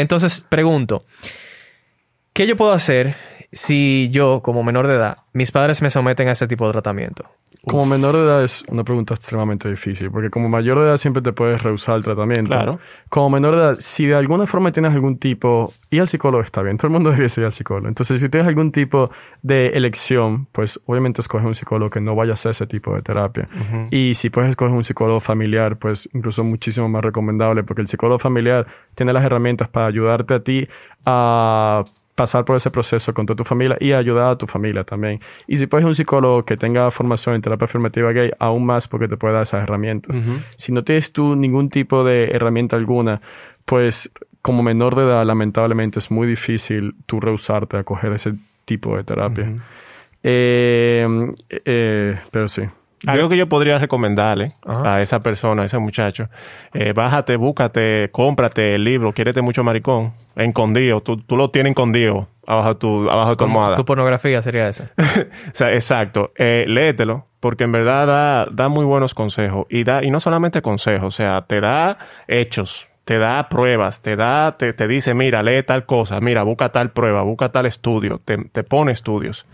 Entonces, pregunto, ¿qué yo puedo hacer si yo, como menor de edad, mis padres me someten a ese tipo de tratamiento? Como menor de edad es una pregunta extremadamente difícil, porque como mayor de edad siempre te puedes rehusar el tratamiento. Claro. Como menor de edad, si de alguna forma tienes algún tipo, y al psicólogo está bien, todo el mundo debería ir al psicólogo. Entonces, si tienes algún tipo de elección, pues obviamente escoges un psicólogo que no vaya a hacer ese tipo de terapia. Y si puedes escoger un psicólogo familiar, pues incluso muchísimo más recomendable, porque el psicólogo familiar tiene las herramientas para ayudarte a ti a pasar por ese proceso con toda tu familia y ayudar a tu familia también. Y si puedes un psicólogo que tenga formación en terapia afirmativa gay, aún más porque te puede dar esas herramientas. Si no tienes tú ningún tipo de herramienta alguna, pues como menor de edad, lamentablemente es muy difícil tú rehusarte a coger ese tipo de terapia. eh, eh, pero sí. Algo que yo podría recomendarle a esa persona, a ese muchacho, eh, bájate, búscate, cómprate el libro, quiérete mucho maricón, En tú, tú lo tienes escondido abajo tu, abajo de tu almohada. Tu pornografía sería esa. o sea, exacto. Eh, léetelo, porque en verdad da, muy buenos consejos. Y da, y no solamente consejos, o sea, te da hechos, te da pruebas, te da, te, dice, mira, lee tal cosa, mira, busca tal prueba, busca tal estudio, te, te pone estudios.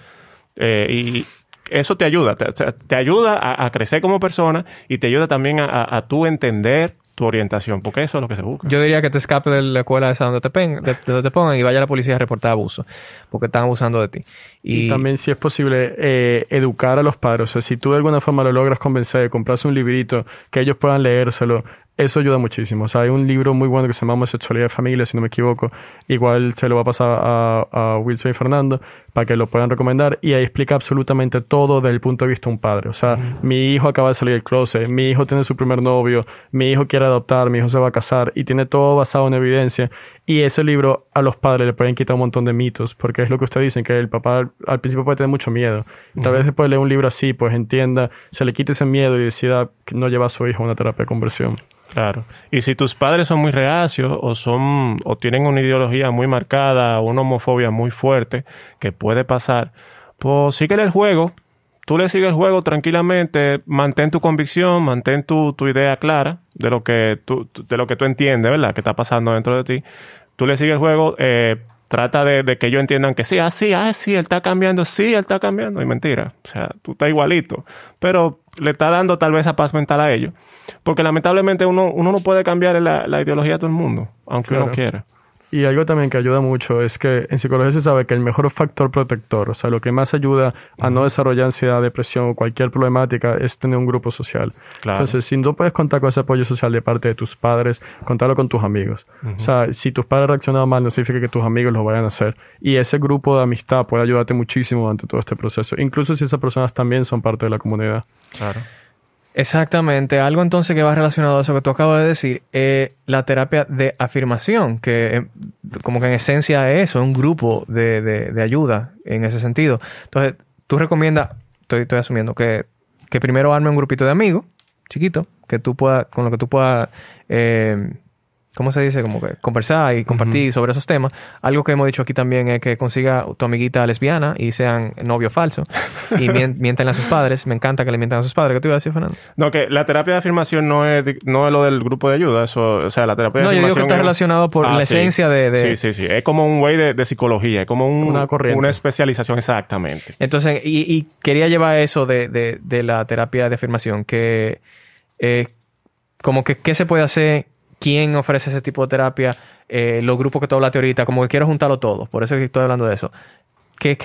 Eh, y eso te ayuda, te, ayuda a, crecer como persona y te ayuda también a, tú entender tu orientación, porque eso es lo que se busca. Yo diría que te escape de la escuela esa donde te, te pongan y vaya a la policía a reportar abuso, porque están abusando de ti. Y, también, si es posible, eh, educar a los padres. O sea, si tú de alguna forma lo logras convencer de comprarse un librito, que ellos puedan leérselo, eso ayuda muchísimo. O sea, hay un libro muy bueno que se llama Homosexualidad de Familia, si no me equivoco. Igual se lo va a pasar a, Wilson y Fernando para que lo puedan recomendar. Y ahí explica absolutamente todo desde el punto de vista de un padre. O sea, mi hijo acaba de salir del closet, mi hijo tiene su primer novio, mi hijo quiere adoptar, mi hijo se va a casar y tiene todo basado en evidencia. Y ese libro a los padres le pueden quitar un montón de mitos, porque es lo que ustedes dicen, que el papá al, principio puede tener mucho miedo. Tal vez después de leer un libro así, pues entienda, se le quite ese miedo y decida no llevar a su hijo a una terapia de conversión. Claro. Y si tus padres son muy reacios o son o tienen una ideología muy marcada, una homofobia muy fuerte que puede pasar, pues síguele el juego. Tú le sigues el juego tranquilamente, mantén tu convicción, mantén tu, idea clara de lo que tú, de lo que tú entiendes, ¿verdad? Que está pasando dentro de ti. Tú le sigues el juego, eh, trata de, que ellos entiendan que sí, ah, sí, ah, sí, él está cambiando, sí, él está cambiando. Y mentira, o sea, tú estás igualito. Pero le está dando tal vez esa paz mental a ellos. Porque lamentablemente uno, uno no puede cambiar la, ideología de todo el mundo, aunque uno quiera. Y algo también que ayuda mucho es que en psicología se sabe que el mejor factor protector, o sea, lo que más ayuda a no desarrollar ansiedad, depresión o cualquier problemática es tener un grupo social. Entonces, si no puedes contar con ese apoyo social de parte de tus padres, contarlo con tus amigos. O sea, si tus padres reaccionan mal, no significa que tus amigos lo vayan a hacer. Y ese grupo de amistad puede ayudarte muchísimo durante todo este proceso, incluso si esas personas también son parte de la comunidad. Claro. Exactamente, algo entonces que va relacionado a eso que tú acabas de decir, eh, la terapia de afirmación, que eh, como que en esencia es eso, un grupo de, de, ayuda en ese sentido. Entonces, tú recomiendas, estoy, estoy asumiendo, que, que primero arme un grupito de amigos, chiquito, que tú puedas, con lo que tú puedas eh, ¿cómo se dice? Como conversar y compartir sobre esos temas. Algo que hemos dicho aquí también es que consiga tu amiguita lesbiana y sean novio falso y mienten a sus padres. Me encanta que le mientan a sus padres. ¿Qué te iba a decir, Fernando? No, que la terapia de afirmación no es, no lo del grupo de ayuda. o sea, la terapia de afirmación... No, yo digo que está relacionado por ah, la esencia de, Sí, sí, sí. Es como un güey de, psicología. Es como una, una especialización exactamente. Entonces, y, quería llevar eso de, la terapia de afirmación, que... Eh, como que qué se puede hacer quién ofrece ese tipo de terapia, eh, los grupos que tú hablaste ahorita, como que quiero juntarlo todo, por eso estoy hablando de eso. ¿Qué,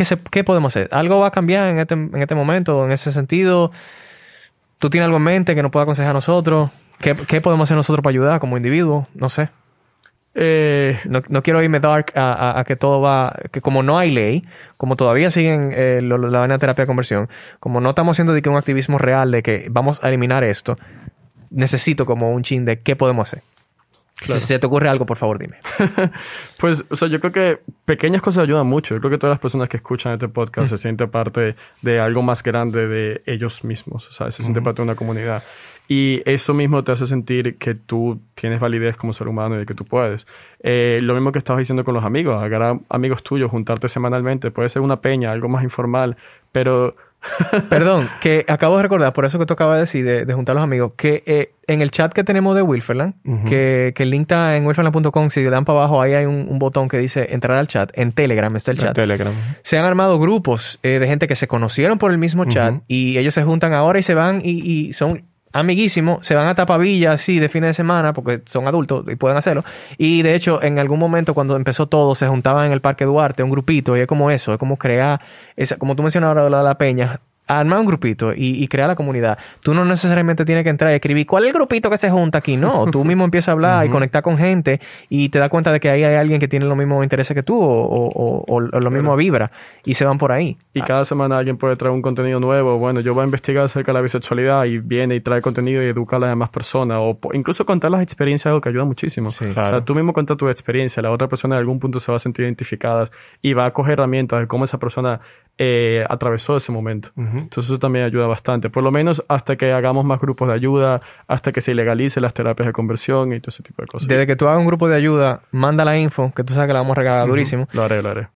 podemos hacer? ¿Algo va a cambiar en este, en este momento, en ese sentido? ¿Tú tienes algo en mente que nos pueda aconsejar a nosotros? ¿Qué, podemos hacer nosotros para ayudar como individuo? No sé. Eh, no, quiero irme dark a, que todo va, que como no hay ley, como todavía siguen eh, la terapia de conversión, como no estamos haciendo de que un activismo real de que vamos a eliminar esto, necesito como un chin de qué podemos hacer. Si se te ocurre algo, por favor, dime. pues, o sea, yo creo que pequeñas cosas ayudan mucho. Yo creo que todas las personas que escuchan este podcast se mm. sienten parte de algo más grande de ellos mismos, o sea, se sienten parte de una comunidad. Y eso mismo te hace sentir que tú tienes validez como ser humano y que tú puedes. Eh, lo mismo que estabas diciendo con los amigos, agarrar amigos tuyos, juntarte semanalmente, puede ser una peña, algo más informal, pero Perdón, que acabo de recordar, por eso que tú acabas de decir, de, juntar a los amigos, que eh, en el chat que tenemos de Wilferland, que, el link está en wilferland.com, si le dan para abajo, ahí hay un, botón que dice entrar al chat, en Telegram está el chat. En Telegram. Se han armado grupos eh, de gente que se conocieron por el mismo chat y ellos se juntan ahora y se van y son amiguísimo, se van a Tapavilla así de fines de semana porque son adultos y pueden hacerlo. Y de hecho, en algún momento cuando empezó todo, se juntaban en el Parque Duarte un grupito y es como eso, es como crear, esa, como tú mencionabas la, la peña, arma un grupito y, y crea la comunidad. Tú no necesariamente tienes que entrar y escribir cuál es el grupito que se junta aquí. No, tú mismo empiezas a hablar y conectar con gente y te das cuenta de que ahí hay alguien que tiene los mismos intereses que tú o, o, o, vibra y se van por ahí. Y ah. cada semana alguien puede traer un contenido nuevo. Bueno, yo voy a investigar acerca de la bisexualidad y viene y trae contenido y educa a las demás personas o incluso contar las experiencias, algo que ayuda muchísimo. claro. O sea, tú mismo cuenta tu experiencia, la otra persona en algún punto se va a sentir identificada y va a coger herramientas de cómo esa persona eh, atravesó ese momento. Entonces eso también ayuda bastante, por lo menos hasta que hagamos más grupos de ayuda, hasta que se legalice las terapias de conversión y todo ese tipo de cosas. Desde que tú hagas un grupo de ayuda, manda la info, que tú sabes que la vamos a regalar durísimo. Lo haré, lo haré.